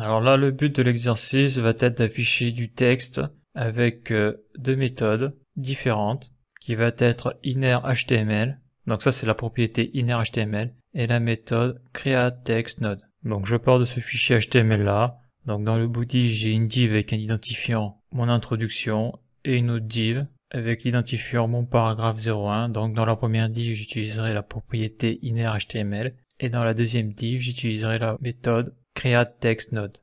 Alors là, le but de l'exercice va être d'afficher du texte avec euh, deux méthodes différentes, qui va être innerHTML, donc ça c'est la propriété innerHTML, et la méthode createTextNode. Donc je pars de ce fichier HTML là, donc dans le body j'ai une div avec un identifiant mon introduction, et une autre div avec l'identifiant mon paragraphe 01, donc dans la première div j'utiliserai la propriété innerHTML, et dans la deuxième div j'utiliserai la méthode create text node.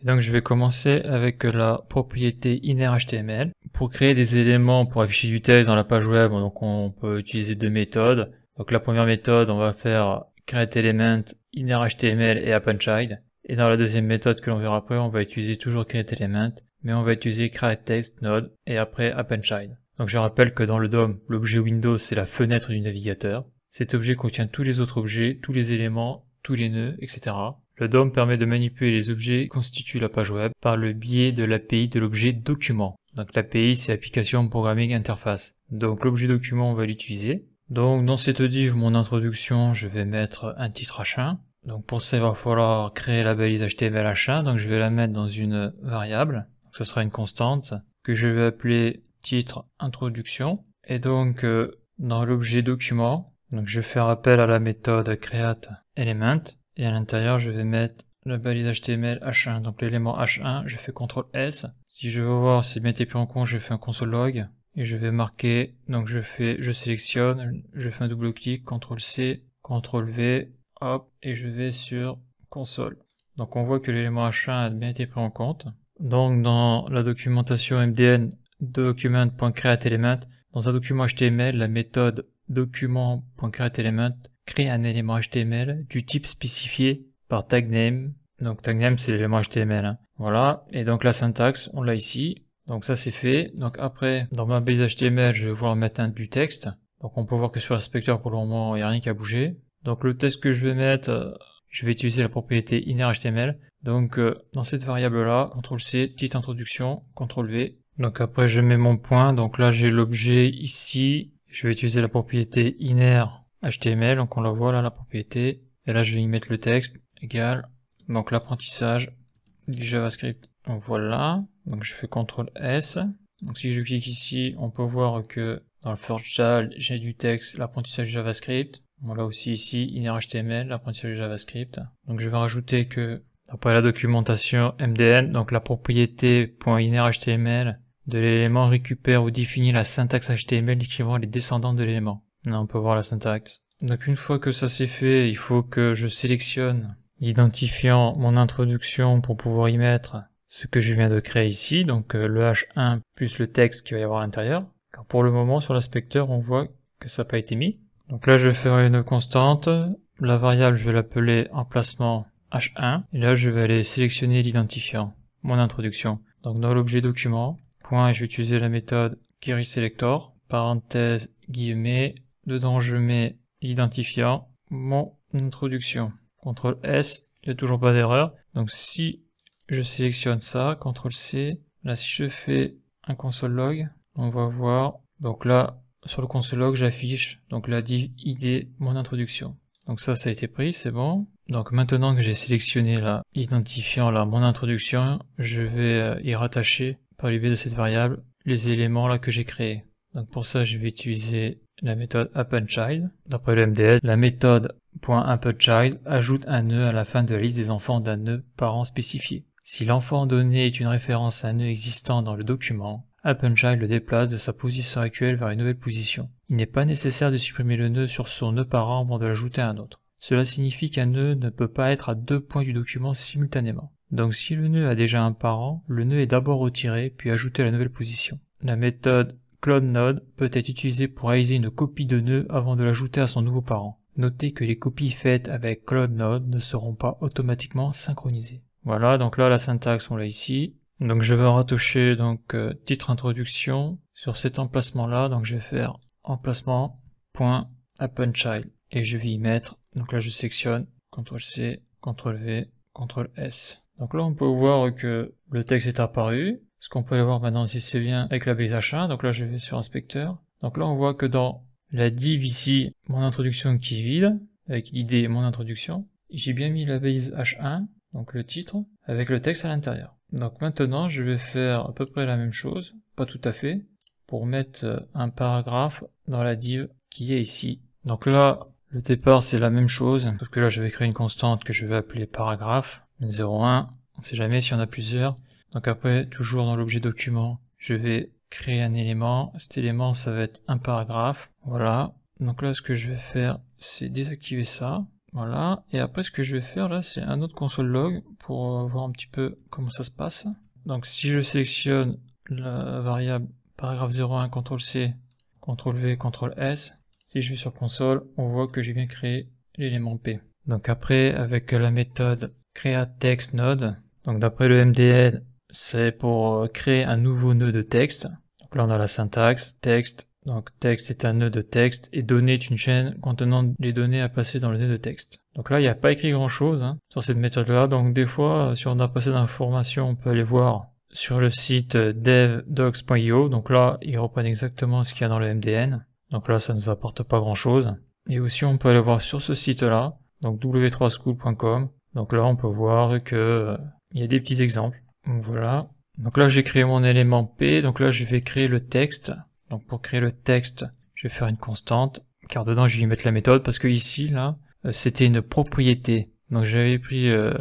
Et donc je vais commencer avec la propriété innerHTML. Pour créer des éléments pour afficher du texte dans la page web, donc on peut utiliser deux méthodes. Donc la première méthode, on va faire createElement innerHTML et appenchild. Et dans la deuxième méthode que l'on verra après, on va utiliser toujours createElement mais on va utiliser createTextNode et après appenchild. Donc je rappelle que dans le DOM, l'objet Windows c'est la fenêtre du navigateur. Cet objet contient tous les autres objets, tous les éléments, tous les nœuds, etc. Le DOM permet de manipuler les objets qui constituent la page web par le biais de l'API de l'objet document. Donc l'API c'est Application Programming Interface. Donc l'objet document on va l'utiliser. Donc dans cette div, mon introduction, je vais mettre un titre H1. Donc pour ça il va falloir créer la balise HTML H1, donc je vais la mettre dans une variable. ce sera une constante que je vais appeler titre introduction. Et donc euh, dans l'objet document, donc je vais faire appel à la méthode createElement element et à l'intérieur je vais mettre la balise HTML H1, donc l'élément H1, je fais CTRL S. Si je veux voir si bien été pris en compte, je fais un console log et je vais marquer, donc je fais, je sélectionne, je fais un double clic, CTRL C, CTRL V, hop, et je vais sur console. Donc on voit que l'élément H1 a bien été pris en compte. Donc dans la documentation MDN document.createElement, dans un document HTML, la méthode document.createElement crée un élément HTML du type spécifié par tagName Donc tagName c'est l'élément HTML. Hein. Voilà. Et donc la syntaxe, on l'a ici. Donc ça c'est fait. Donc après, dans ma base HTML, je vais vouloir mettre du texte. Donc on peut voir que sur l'inspecteur pour le moment, il n'y a rien qui a bougé Donc le texte que je vais mettre, euh, je vais utiliser la propriété innerHTML. Donc euh, dans cette variable là, CTRL C, petite introduction, CTRL V. Donc après je mets mon point, donc là j'ai l'objet ici, je vais utiliser la propriété innerHTML donc on la voit là, la propriété. Et là, je vais y mettre le texte égal, donc l'apprentissage du JavaScript. Donc voilà, donc je fais CTRL S. Donc si je clique ici, on peut voir que dans le first child, j'ai du texte, l'apprentissage du JavaScript. Bon là aussi ici, inner HTML, l'apprentissage du JavaScript. Donc je vais rajouter que, après la documentation MDN, donc la propriété .innerHTML de l'élément récupère ou définit la syntaxe HTML décrivant les descendants de l'élément. Là, on peut voir la syntaxe. Donc une fois que ça c'est fait, il faut que je sélectionne l'identifiant mon introduction pour pouvoir y mettre ce que je viens de créer ici, donc euh, le H1 plus le texte qui va y avoir à l'intérieur. Car pour le moment, sur l'inspecteur on voit que ça n'a pas été mis. Donc là, je vais faire une constante. La variable, je vais l'appeler emplacement H1. Et là, je vais aller sélectionner l'identifiant, mon introduction. Donc dans l'objet document, et je vais utiliser la méthode query selector, parenthèse, guillemets, dedans je mets l'identifiant, mon introduction. CTRL S, il n'y a toujours pas d'erreur. Donc si je sélectionne ça, CTRL C, là si je fais un console log, on va voir, donc là sur le console log j'affiche donc la div id mon introduction. Donc ça, ça a été pris, c'est bon. Donc maintenant que j'ai sélectionné l'identifiant, là, mon introduction, je vais euh, y rattacher par de cette variable les éléments là que j'ai créés. Donc pour ça, je vais utiliser la méthode AppenChild. D'après le la méthode .AppenChild ajoute un nœud à la fin de la liste des enfants d'un nœud parent spécifié. Si l'enfant donné est une référence à un nœud existant dans le document, AppenChild le déplace de sa position actuelle vers une nouvelle position. Il n'est pas nécessaire de supprimer le nœud sur son nœud parent avant de l'ajouter à un autre. Cela signifie qu'un nœud ne peut pas être à deux points du document simultanément. Donc si le nœud a déjà un parent, le nœud est d'abord retiré, puis ajouté à la nouvelle position. La méthode clone_node peut être utilisée pour réaliser une copie de nœud avant de l'ajouter à son nouveau parent. Notez que les copies faites avec clone_node ne seront pas automatiquement synchronisées. Voilà, donc là la syntaxe on l'a ici. Donc je vais retoucher donc euh, titre introduction sur cet emplacement là, donc je vais faire emplacement et je vais y mettre donc là je sélectionne, CTRL C, CTRL V, CTRL S. Donc là, on peut voir que le texte est apparu. Ce qu'on peut aller voir maintenant, si c'est bien avec la base H1. Donc là, je vais sur inspecteur. Donc là, on voit que dans la div ici, mon introduction qui est vide, avec l'idée mon introduction, j'ai bien mis la base H1, donc le titre, avec le texte à l'intérieur. Donc maintenant, je vais faire à peu près la même chose, pas tout à fait, pour mettre un paragraphe dans la div qui est ici. Donc là, le départ, c'est la même chose, sauf que là, je vais créer une constante que je vais appeler paragraphe. 0,1. On sait jamais si on a plusieurs. Donc après, toujours dans l'objet document, je vais créer un élément. Cet élément, ça va être un paragraphe. Voilà. Donc là, ce que je vais faire, c'est désactiver ça. Voilà. Et après, ce que je vais faire là, c'est un autre console log pour euh, voir un petit peu comment ça se passe. Donc si je sélectionne la variable paragraphe 01, CTRL C, CTRL V, CTRL S, si je vais sur console, on voit que j'ai bien créé l'élément P. Donc après, avec la méthode text node. Donc d'après le MDN c'est pour euh, créer un nouveau nœud de texte. Donc là on a la syntaxe, texte, donc texte est un nœud de texte et données est une chaîne contenant les données à passer dans le nœud de texte. Donc là il n'y a pas écrit grand chose hein, sur cette méthode là, donc des fois euh, si on a passé d'informations on peut aller voir sur le site euh, devdocs.io, donc là ils reprennent exactement ce qu'il y a dans le MDN, donc là ça ne nous apporte pas grand chose. Et aussi on peut aller voir sur ce site là, donc w3school.com, donc là, on peut voir que euh, il y a des petits exemples. Voilà. Donc là, j'ai créé mon élément P. Donc là, je vais créer le texte. Donc pour créer le texte, je vais faire une constante, car dedans, je vais y mettre la méthode, parce que ici, là, euh, c'était une propriété. Donc j'avais pris euh,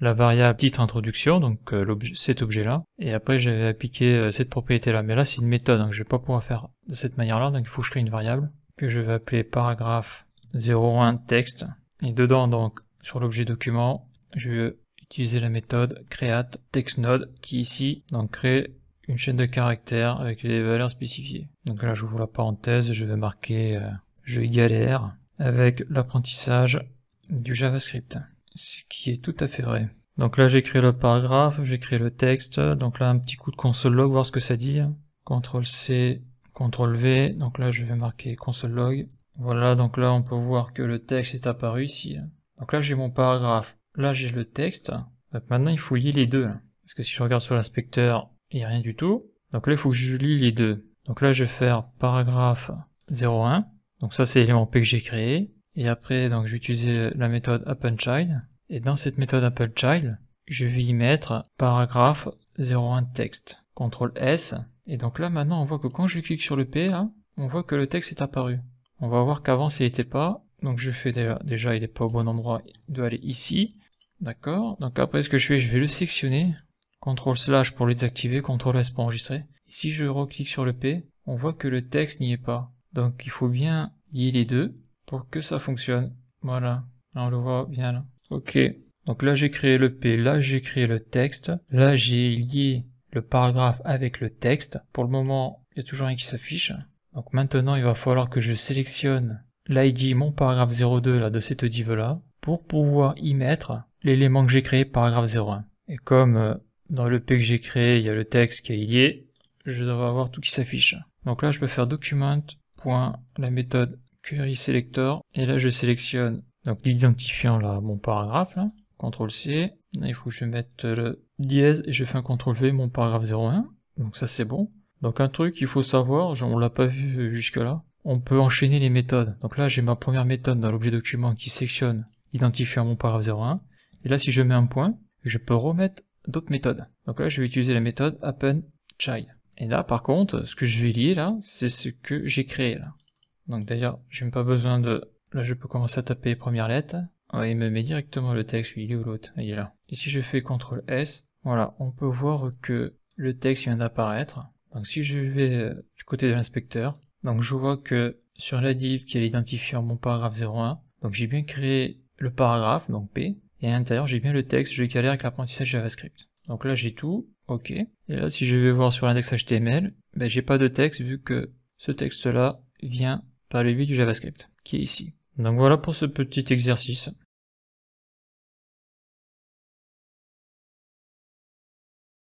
la variable titre introduction, donc cet objet-là, et après j'avais appliqué cette propriété-là. Mais là, c'est une méthode, donc je vais pas pouvoir faire de cette manière-là, donc il faut que je crée une variable, que je vais appeler paragraphe 01 texte. Et dedans, donc, sur l'objet document, je vais utiliser la méthode createTextNode qui ici donc crée une chaîne de caractères avec les valeurs spécifiées. Donc là j'ouvre la parenthèse, je vais marquer euh, je galère avec l'apprentissage du JavaScript, ce qui est tout à fait vrai. Donc là j'ai créé le paragraphe, j'ai créé le texte, donc là un petit coup de console log, voir ce que ça dit. CTRL C, CTRL V, donc là je vais marquer console log. Voilà, donc là on peut voir que le texte est apparu ici. Donc là, j'ai mon paragraphe. Là, j'ai le texte. Donc maintenant, il faut lier les deux. Parce que si je regarde sur l'inspecteur, il n'y a rien du tout. Donc là, il faut que je lis les deux. Donc là, je vais faire paragraphe 01. Donc ça, c'est l'élément P que j'ai créé. Et après, donc, je vais utiliser la méthode AppenChild. Et dans cette méthode AppenChild, je vais y mettre paragraphe 01 texte. CTRL S. Et donc là, maintenant, on voit que quand je clique sur le P, on voit que le texte est apparu. On va voir qu'avant, il n'était pas. Donc je fais déjà, déjà il n'est pas au bon endroit, il doit aller ici. D'accord. Donc après ce que je fais, je vais le sélectionner. CTRL slash pour le désactiver, CTRL S pour enregistrer. Ici, je reclique sur le P, on voit que le texte n'y est pas. Donc il faut bien lier les deux pour que ça fonctionne. Voilà. Là, on le voit bien là. Ok. Donc là j'ai créé le P, là j'ai créé le texte, là j'ai lié le paragraphe avec le texte. Pour le moment, il y a toujours rien qui s'affiche. Donc maintenant il va falloir que je sélectionne l'ID mon paragraphe 02 là, de cette div là pour pouvoir y mettre l'élément que j'ai créé paragraphe 01. Et comme euh, dans le P que j'ai créé, il y a le texte qui est lié, je dois avoir tout qui s'affiche. Donc là, je peux faire document. la méthode query selector et là je sélectionne donc l'identifiant là mon paragraphe là, CTRL C, il faut que je mette le dièse et je fais un CTRL V mon paragraphe 01. Donc ça c'est bon. Donc un truc il faut savoir, on l'a pas vu jusque là, on peut enchaîner les méthodes. Donc là, j'ai ma première méthode dans l'objet document qui sectionne identifiant mon paragraphe 01. Et là, si je mets un point, je peux remettre d'autres méthodes. Donc là, je vais utiliser la méthode append child. Et là, par contre, ce que je vais lier là, c'est ce que j'ai créé là. Donc d'ailleurs, j'ai même pas besoin de... Là, je peux commencer à taper les premières lettres. il me met directement le texte, il est où l'autre Il est là. Et si je fais CTRL S, voilà, on peut voir que le texte vient d'apparaître. Donc si je vais euh, du côté de l'inspecteur, donc je vois que sur la div qui est l'identifiant mon paragraphe 01, donc j'ai bien créé le paragraphe, donc P, et à l'intérieur j'ai bien le texte, je vais caler avec l'apprentissage JavaScript. Donc là j'ai tout, ok. Et là si je vais voir sur l'index HTML, ben j'ai pas de texte vu que ce texte là vient par le biais du JavaScript, qui est ici. Donc voilà pour ce petit exercice.